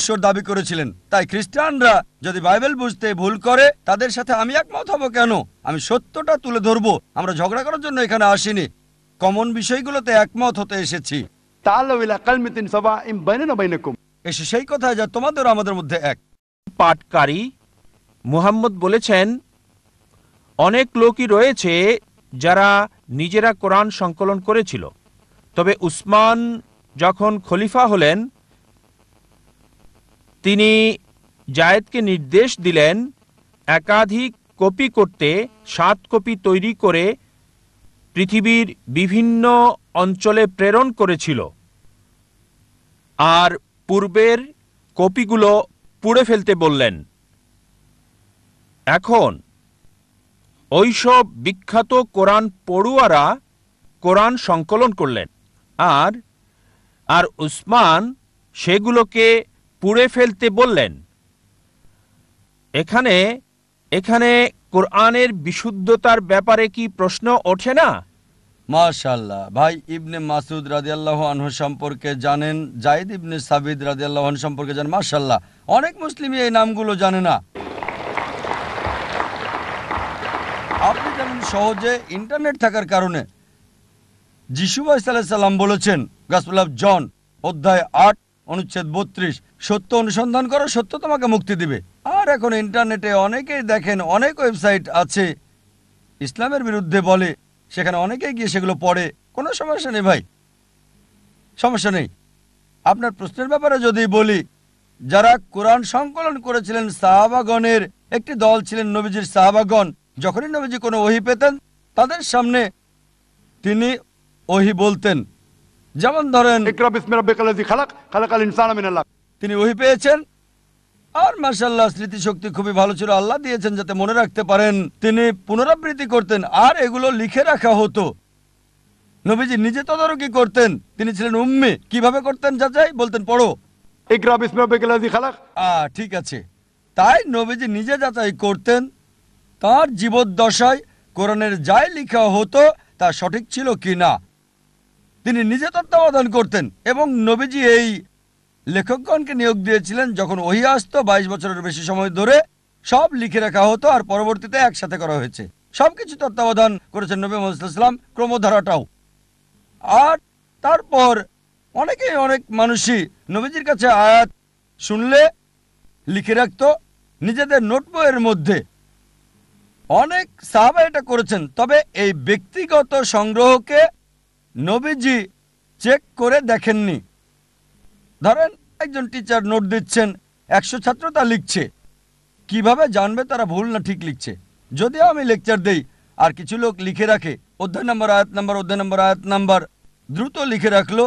ঈশ্বর দাবি করেছিলেন তাই খ্রিস্টানরা যদি বাইবেল বুঝতে ভুল করে তাদের সাথে আমি একমত হব কেন আমি সত্যটা তুলে ধরব আমরা ঝগড়া করার জন্য এখানে আসিনি কমন বিষয়গুলোতে একমত হতে এসেছি এসে সেই কথা যা তোমাদের আমাদের মধ্যে এক পাটকারী মুহাম্মদ বলেছেন অনেক লোকই রয়েছে যারা নিজেরা কোরআন সংকলন করেছিল তবে উসমান যখন খলিফা হলেন তিনি জায়েদকে নির্দেশ দিলেন একাধিক কপি করতে সাত কপি তৈরি করে পৃথিবীর বিভিন্ন অঞ্চলে প্রেরণ করেছিল আর পূর্বের কপিগুলো পুড়ে ফেলতে বললেন এখন ওইসব বিখ্যাত কোরআন পড়ুয়ারা কোরআন সংকলন করলেন আর আর উসমান সেগুলোকে পুড়ে ফেলতে বললেন এখানে এখানে কোরআনের বিশুদ্ধতার ব্যাপারে কি প্রশ্ন ওঠে না মাশাল্লাহ ভাই ইবনে মাসুদ রাজিয়াল্লাহ আল্লাহ সম্পর্কে জানেন জাহিদ ইবনে সাবিদ রাজিয়াল্লাহ আনহ সম্পর্কে জানেন মাশাল্লাহ অনেক মুসলিমই এই নামগুলো জানে না আপনি জানেন সহজে ইন্টারনেট থাকার কারণে যিশুবাই সাল্লাম বলেছেন গাছপালাব জন অধ্যায় আট অনুচ্ছেদ বত্রিশ সত্য অনুসন্ধান করো সত্য তোমাকে মুক্তি দিবে আর এখন ইন্টারনেটে অনেকেই দেখেন অনেক ওয়েবসাইট আছে ইসলামের বিরুদ্ধে বলে সেখানে অনেকেই গিয়ে সেগুলো পড়ে কোনো সমস্যা নেই ভাই সমস্যা নেই আপনার প্রশ্নের ব্যাপারে যদি বলি যারা কোরআন সংকলন করেছিলেন সাহাবাগণের একটি দল ছিলেন নবীজির সাহাবাগণ যখনই নবীজি কোনো ওহি পেতেন তাদের সামনে তিনি ওহি বলতেন যেমন ধরেন তিনি ওহি পেয়েছেন আর মার্শাল্লাহ স্মৃতিশক্তি খুবই ভালো ছিল আল্লাহ দিয়েছেন যাতে মনে রাখতে পারেন তিনি পুনরাবৃত্তি করতেন আর এগুলো লিখে রাখা হতো নবীজি নিজে তদারকি করতেন তিনি ছিলেন উম্মি কিভাবে করতেন যাচাই বলতেন পড়ো ঠিক আছে তাই নবীজি নিজে যাচাই করতেন তার জীবদ্দশায় কোরআনের যাই লিখা হতো তা সঠিক ছিল কি না তিনি নিজে তত্ত্বাবধান করতেন এবং নবীজি এই লেখকগণকে নিয়োগ দিয়েছিলেন যখন ওহি আসতো বাইশ বছরের বেশি সময় ধরে সব লিখে রাখা হতো আর পরবর্তীতে একসাথে করা হয়েছে সবকিছু তত্ত্বাবধান করেছেন নবী মহাম ক্রমধারাটাও আর তারপর অনেকে অনেক মানুষই নবীজির কাছে আয়াত শুনলে লিখে রাখত নিজেদের নোটবইয়ের মধ্যে অনেক সাহাবা এটা করেছেন তবে এই ব্যক্তিগত সংগ্রহকে নবীজি চেক করে দেখেননি ধরেন একজন টিচার নোট দিচ্ছেন একশো ছাত্র তা লিখছে কিভাবে জানবে তারা ভুল না ঠিক লিখছে যদিও আমি লেকচার দেই আর কিছু লোক লিখে রাখে অধ্যায় নম্বর আয়াত নাম্বার অধ্যায় নম্বর আয়াত নাম্বার দ্রুত লিখে রাখলো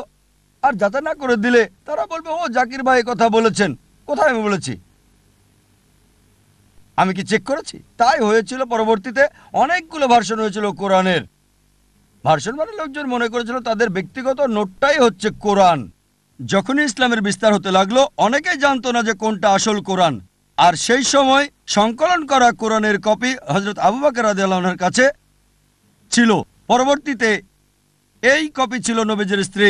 আর যাতে না করে দিলে তারা বলবে ও জাকির ভাই কথা বলেছেন কোথায় আমি বলেছি আমি কি চেক করেছি তাই হয়েছিল পরবর্তীতে অনেকগুলো ভার্সন হয়েছিল কোরআনের ভার্সনবানের লোকজন মনে করেছিল তাদের ব্যক্তিগত নোটটাই হচ্ছে কোরআন যখনই ইসলামের বিস্তার হতে লাগলো অনেকেই জানতো না যে কোনটা আসল কোরআন আর সেই সময় সংকলন করা কোরআনের কপি হজরত আবু বাকের আদালনের কাছে ছিল পরবর্তীতে এই কপি ছিল নবীজের স্ত্রী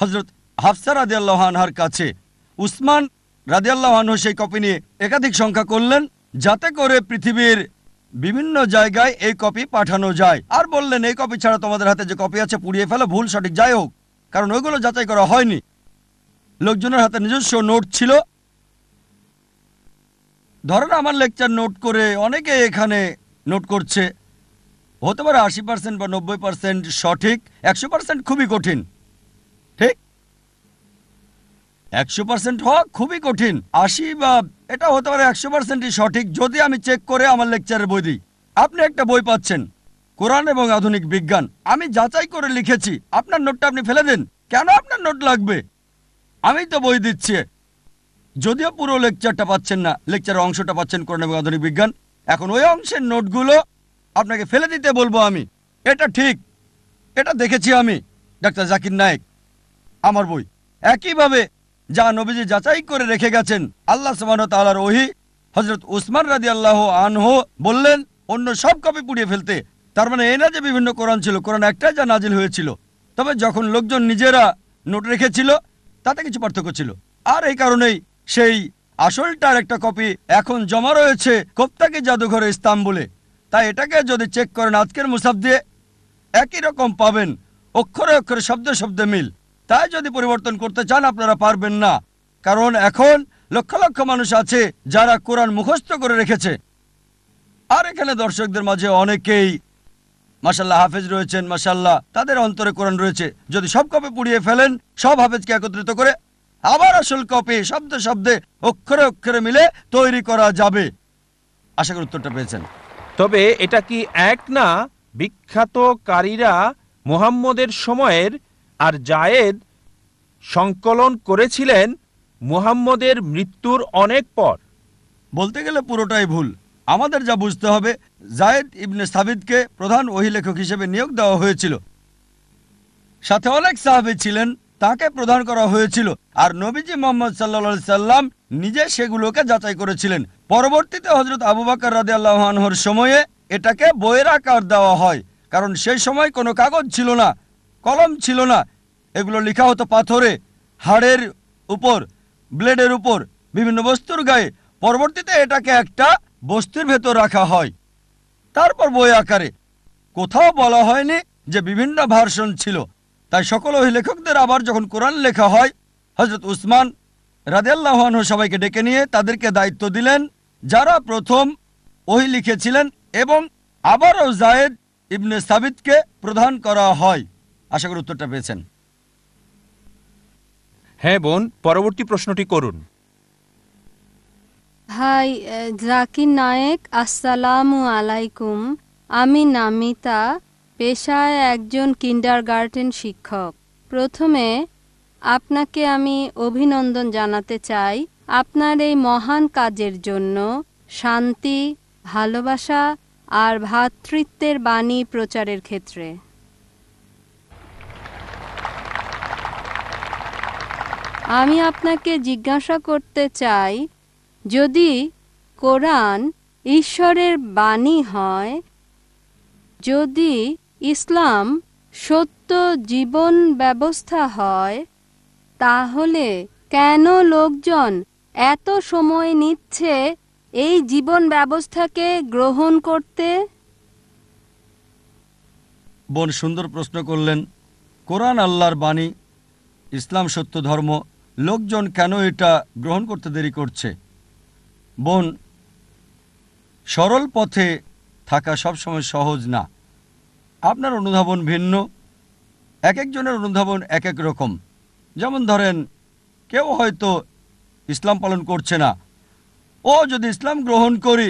হজরত হাফসা রাজিয়াল্লাহানহার কাছে উসমান রাজিয়াল্লাহানহ সেই কপি নিয়ে একাধিক সংখ্যা করলেন যাতে করে পৃথিবীর বিভিন্ন জায়গায় এই কপি পাঠানো যায় আর বললেন এই কপি ছাড়া তোমাদের হাতে যে কপি আছে পুড়িয়ে ফেলো ভুল সঠিক যাই হোক কারণ ওইগুলো যাচাই করা হয়নি লোকজনের হাতে নিজস্ব নোট ছিল ধরেন আমার লেকচার নোট করে অনেকে এখানে নোট করছে হতে পারে আশি পার্সেন্ট বা নব্বই পার্সেন্ট সঠিক একশো পার্সেন্ট খুবই কঠিন একশো পার্সেন্ট হওয়া খুবই কঠিন আশি বা এটা হতে পারে একশো পার্সেন্টই সঠিক যদি আমি চেক করে আমার লেকচারের বই দিই আপনি একটা বই পাচ্ছেন কোরআন এবং আধুনিক বিজ্ঞান আমি যাচাই করে লিখেছি আপনার নোটটা আপনি ফেলে দিন কেন আপনার নোট লাগবে আমি তো বই দিচ্ছি যদিও পুরো লেকচারটা পাচ্ছেন না লেকচারের অংশটা পাচ্ছেন কোরআন এবং আধুনিক বিজ্ঞান এখন ওই অংশের নোটগুলো আপনাকে ফেলে দিতে বলবো আমি এটা ঠিক এটা দেখেছি আমি ডাক্তার জাকির নায়েক আমার বই একইভাবে যা নবীজি যাচাই করে রেখে গেছেন আল্লাহ সুবাহর ওহি হজরত উসমান রাজি আল্লাহ আনহো বললেন অন্য সব কপি পুড়িয়ে ফেলতে তার মানে এ না যে বিভিন্ন কোরআন ছিল কোরআন একটাই যা নাজিল হয়েছিল তবে যখন লোকজন নিজেরা নোট রেখেছিল তাতে কিছু পার্থক্য ছিল আর এই কারণেই সেই আসলটার একটা কপি এখন জমা রয়েছে কোপ্তাকি জাদুঘরে বলে তাই এটাকে যদি চেক করেন আজকের মুসাফ দিয়ে একই রকম পাবেন অক্ষরে অক্ষরে শব্দ শব্দে মিল তাই যদি পরিবর্তন করতে চান আপনারা পারবেন না কারণ এখন লক্ষ লক্ষ মানুষ আছে যারা কোরআন মুখস্থ করে রেখেছে আর এখানে দর্শকদের মাঝে অনেকেই মাসাল্লাহ হাফেজ রয়েছেন মাসাল্লাহ তাদের অন্তরে কোরআন রয়েছে যদি সব কপে পুড়িয়ে ফেলেন সব হাফেজকে একত্রিত করে আবার আসল কপি শব্দ শব্দে অক্ষরে অক্ষরে মিলে তৈরি করা যাবে আশা করি উত্তরটা পেয়েছেন তবে এটা কি এক না বিখ্যাত কারীরা মুহাম্মদের সময়ের আর জায়েদ সংকলন করেছিলেন মুহাম্মদের মৃত্যুর অনেক পর বলতে গেলে পুরোটাই ভুল আমাদের যা বুঝতে হবে জায়েদ ইবনে সাবিদকে প্রধান অহিলেখক হিসেবে নিয়োগ দেওয়া হয়েছিল সাথে অনেক সাহাবি ছিলেন তাকে প্রদান করা হয়েছিল আর নবীজি মোহাম্মদ সাল্লা সাল্লাম নিজে সেগুলোকে যাচাই করেছিলেন পরবর্তীতে হজরত আবু বাকর রাজি আল্লাহর সময়ে এটাকে বইয়ের আকার দেওয়া হয় কারণ সেই সময় কোনো কাগজ ছিল না কলম ছিল না এগুলো লেখা হতো পাথরে হাড়ের উপর ব্লেডের উপর বিভিন্ন বস্তুর গায়ে পরবর্তীতে এটাকে একটা বস্তুর ভেতর রাখা হয় তারপর বই আকারে কোথাও বলা হয়নি যে বিভিন্ন ভার্সন ছিল তাই সকল ওই লেখকদের আবার যখন কোরআন লেখা হয় হজরত উসমান রাজিয়াল্লাহানহ সবাইকে ডেকে নিয়ে তাদেরকে দায়িত্ব দিলেন যারা প্রথম ওই লিখেছিলেন এবং আবারও জায়েদ ইবনে সাবিদকে প্রধান করা হয় আশা করি উত্তরটা পেয়েছেন হ্যাঁ বোন পরবর্তী প্রশ্নটি করুন হাই জাকির নায়েক আসসালাম আলাইকুম আমি নামিতা পেশায় একজন কিন্ডারগার্টেন শিক্ষক প্রথমে আপনাকে আমি অভিনন্দন জানাতে চাই আপনার এই মহান কাজের জন্য শান্তি ভালোবাসা আর ভাতৃত্বের বাণী প্রচারের ক্ষেত্রে আমি আপনাকে জিজ্ঞাসা করতে চাই যদি কোরআন ঈশ্বরের বাণী হয় যদি ইসলাম সত্য জীবন ব্যবস্থা হয় তাহলে কেন লোকজন এত সময় নিচ্ছে এই জীবন ব্যবস্থাকে গ্রহণ করতে বোন সুন্দর প্রশ্ন করলেন কোরআন আল্লাহর বাণী ইসলাম সত্য ধর্ম লোকজন কেন এটা গ্রহণ করতে দেরি করছে বোন সরল পথে থাকা সবসময় সহজ না আপনার অনুধাবন ভিন্ন এক একজনের অনুধাবন এক এক রকম যেমন ধরেন কেউ হয়তো ইসলাম পালন করছে না ও যদি ইসলাম গ্রহণ করি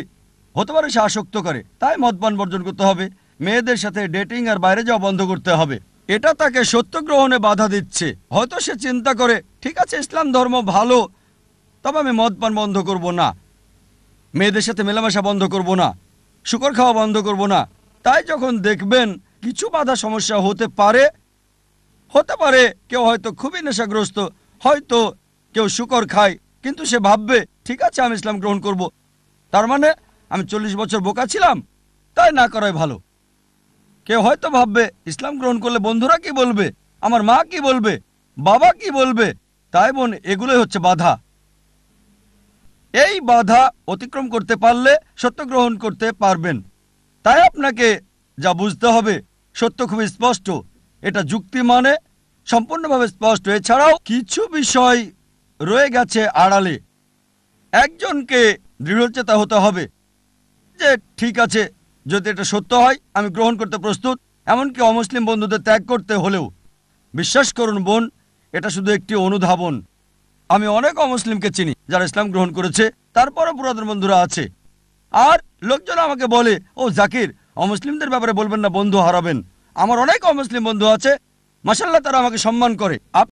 হতে পারে সে আসক্ত করে তাই মদপান বর্জন করতে হবে মেয়েদের সাথে ডেটিং আর বাইরে যাওয়া বন্ধ করতে হবে এটা তাকে সত্য গ্রহণে বাধা দিচ্ছে হয়তো সে চিন্তা করে ঠিক আছে ইসলাম ধর্ম ভালো তবে আমি মদপান বন্ধ করব না মেয়েদের সাথে মেলামেশা বন্ধ করব না শুকর খাওয়া বন্ধ করব না তাই যখন দেখবেন কিছু বাধা সমস্যা হতে পারে হতে পারে কেউ হয়তো খুবই নেশাগ্রস্ত হয়তো কেউ শুকর খায় কিন্তু সে ভাববে ঠিক আছে আমি ইসলাম গ্রহণ করব। তার মানে আমি চল্লিশ বছর বোকা ছিলাম তাই না করাই ভালো কেউ হয়তো ভাববে ইসলাম গ্রহণ করলে বন্ধুরা কি বলবে আমার মা কি বলবে বাবা কি বলবে তাই বোন এগুলোই হচ্ছে বাধা এই বাধা অতিক্রম করতে পারলে সত্য গ্রহণ করতে পারবেন তাই আপনাকে যা বুঝতে হবে সত্য খুব স্পষ্ট এটা যুক্তি মানে সম্পূর্ণভাবে স্পষ্ট এছাড়াও কিছু বিষয় রয়ে গেছে আড়ালে একজনকে দৃঢ়চেতা হতে হবে যে ঠিক আছে যদি এটা সত্য হয় আমি গ্রহণ করতে প্রস্তুত এমনকি অমুসলিম বন্ধুদের ত্যাগ করতে হলেও বিশ্বাস করুন বোন এটা শুধু একটি অনুধাবন আমি অনেক অমুসলিমকে চিনি যারা ইসলাম গ্রহণ করেছে তারপরও পুরাতন বন্ধুরা আছে আর লোকজন আমাকে বলে ও জাকির অমুসলিমদের ব্যাপারে বলবেন না বন্ধু হারাবেন আমার অনেক অমুসলিম বন্ধু আছে মাসাল্লাহ তারা আমাকে সম্মান করে